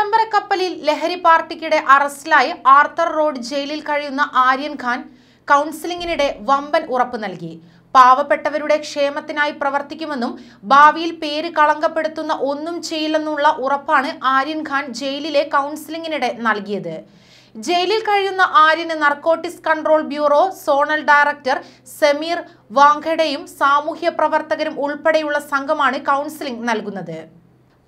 ആഡംബര കപ്പലിൽ ലഹരി പാർട്ടിക്കിടെ അറസ്റ്റിലായി ആർത്തർ റോഡ് ജയിലിൽ കഴിയുന്ന ആര്യൻ ഖാൻ കൗൺസിലിംഗിനിടെ വമ്പൻ ഉറപ്പ് നൽകി പാവപ്പെട്ടവരുടെ ക്ഷേമത്തിനായി പ്രവർത്തിക്കുമെന്നും ഭാവിയിൽ പേര് കളങ്കപ്പെടുത്തുന്ന ഒന്നും ചെയ്യില്ലെന്നുള്ള ഉറപ്പാണ് ആര്യൻ ഖാൻ ജയിലിലെ കൗൺസിലിംഗിനിടെ നൽകിയത് ജയിലിൽ കഴിയുന്ന ആര്യന് narcotics control bureau zonal director Sameer വാങ്കടയും സാമൂഹ്യ പ്രവർത്തകരും ഉൾപ്പെടെയുള്ള സംഘമാണ് കൗൺസിലിംഗ് നൽകുന്നത്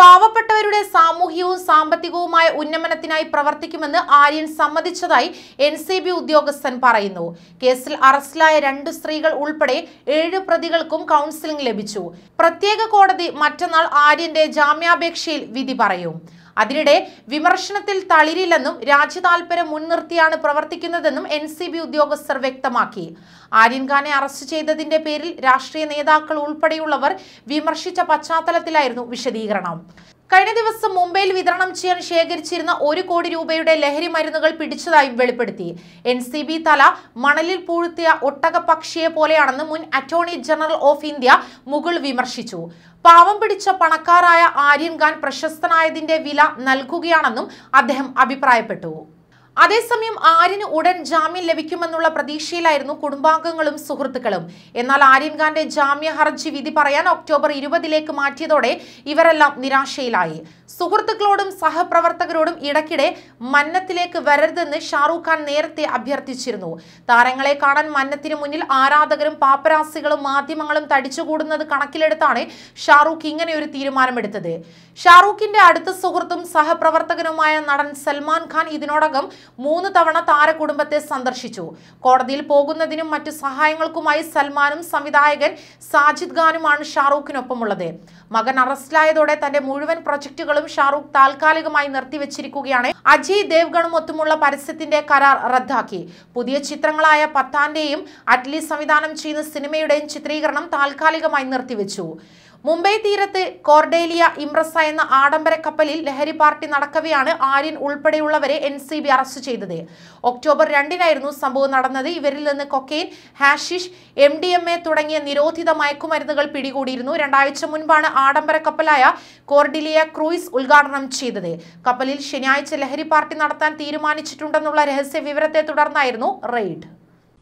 പാവപ്പെട്ടവരുടെ സാമൂഹികവും സാമ്പത്തികവുമായ ഉന്നമനത്തിനായി പ്രവർത്തിക്കുമെന്ന് ആര്യൻ സമ്മതിച്ചതായി എൻ സി ബി ഉദ്യോഗസ്ഥൻ പറയുന്നു കേസിൽ അറസ്റ്റിലായ രണ്ട് സ്ത്രീകൾ ഉൾപ്പെടെ ഏഴ് പ്രതികൾക്കും കൗൺസിലിംഗ് ലഭിച്ചു പ്രത്യേക കോടതി മറ്റന്നാൾ ആര്യന്റെ ജാമ്യാപേക്ഷയിൽ വിധി പറയും അതിനിടെ വിമർശനത്തിൽ തളിരില്ലെന്നും രാജ്യതാൽപര്യം മുൻനിർത്തിയാണ് പ്രവർത്തിക്കുന്നതെന്നും എൻ സി ബി ഉദ്യോഗസ്ഥർ വ്യക്തമാക്കി ആര്യൻഖാനെ അറസ്റ്റ് ചെയ്തതിന്റെ പേരിൽ രാഷ്ട്രീയ നേതാക്കൾ ഉൾപ്പെടെയുള്ളവർ വിമർശിച്ച പശ്ചാത്തലത്തിലായിരുന്നു വിശദീകരണം കഴിഞ്ഞ ദിവസം മുംബൈയിൽ വിതരണം ചെയ്യാൻ ശേഖരിച്ചിരുന്ന ഒരു കോടി രൂപയുടെ ലഹരി മരുന്നുകൾ പിടിച്ചതായും വെളിപ്പെടുത്തി എൻ സി ബി തല മണലിൽ പൂഴ്ത്തിയ ഒട്ടക പക്ഷിയെ പോലെയാണെന്ന് മുൻ attorney general of India Mukul വിമർശിച്ചു പാവം പിടിച്ച പണക്കാരായ ആര്യൻ ഖാൻ പ്രശസ്തനായതിന്റെ വില നൽകുകയാണെന്നും അദ്ദേഹം അഭിപ്രായപ്പെട്ടു അതേസമയം ആര്യന് ഉടൻ ജാമ്യം ലഭിക്കുമെന്നുള്ള പ്രതീക്ഷയിലായിരുന്നു കുടുംബാംഗങ്ങളും സുഹൃത്തുക്കളും എന്നാൽ ആര്യൻഖാന്റെ ജാമ്യ ഹർജി വിധി പറയാൻ ഒക്ടോബർ ഇരുപതിലേക്ക് മാറ്റിയതോടെ ഇവരെല്ലാം നിരാശയിലായി സുഹൃത്തുക്കളോടും സഹപ്രവർത്തകരോടും ഇടയ്ക്കിടെ മന്നത്തിലേക്ക് വരരുതെന്ന് ഷാറൂഖ് ഖാൻ നേരത്തെ അഭ്യർത്ഥിച്ചിരുന്നു താരങ്ങളെ കാണാൻ മന്നത്തിന് മുന്നിൽ ആരാധകരും പാപ്പരാസികളും മാധ്യമങ്ങളും തടിച്ചുകൂടുന്നത് കണക്കിലെടുത്താണ് ഷാറൂഖ് ഇങ്ങനെ ഒരു തീരുമാനമെടുത്തത് ഷാറൂഖിന്റെ അടുത്ത സുഹൃത്തും സഹപ്രവർത്തകനുമായ നടൻ സൽമാൻ ഖാൻ ഇതിനോടകം മൂന്ന് തവണ താരകുടുംബത്തെ സന്ദർശിച്ചു കോടതിയിൽ പോകുന്നതിനും മറ്റു സഹായങ്ങൾക്കുമായി സൽമാനും സംവിധായകൻ സാജിദ് ഖാനുമാണ് ഷാറൂഖിനൊപ്പമുള്ളത് മകൻ അറസ്റ്റിലായതോടെ തന്റെ മുഴുവൻ പ്രൊജക്ടുകളും പരിപാടികളും ഷാറൂഖ് താൽക്കാലികമായി നിർത്തിവച്ചിരിക്കുകയാണ് അജയ് ദേവ്ഗണും ഒത്തുമുള്ള പരസ്യത്തിന്റെ കരാർ റദ്ദാക്കി പുതിയ ചിത്രങ്ങളായ പത്താന്റെയും അറ്റ്ലി സംവിധാനം ചെയ്യുന്ന സിനിമയുടെയും ചിത്രീകരണം താൽക്കാലികമായി നിർത്തിവെച്ചു മുംബൈ തീരത്ത് കോർഡേലിയ ഇംപ്രസ എന്ന ആഡംബര കപ്പലിൽ ലഹരി പാർട്ടി നടക്കവെയാണ് ആര്യൻ ഉൾപ്പെടെയുള്ളവരെ എൻ സി ബി അറസ്റ്റ് ചെയ്തത് ഒക്ടോബർ രണ്ടിനായിരുന്നു സംഭവം നടന്നത് ഇവരിൽ നിന്ന് കൊക്കെയിൻ ഹാഷിഷ് എം ഡി എം എ തുടങ്ങിയ നിരോധിത മയക്കുമരുന്നുകൾ പിടികൂടിയിരുന്നു രണ്ടാഴ്ച മുൻപാണ് ആഡംബര കപ്പലായ കോർഡിലിയ ക്രൂയിസ് ഉദ്ഘാടനം ചെയ്തത് കപ്പലിൽ ശനിയാഴ്ച ലഹരി പാർട്ടി നടത്താൻ തീരുമാനിച്ചിട്ടുണ്ടെന്നുള്ള രഹസ്യ വിവരത്തെ തുടർന്നായിരുന്നു റെയ്ഡ്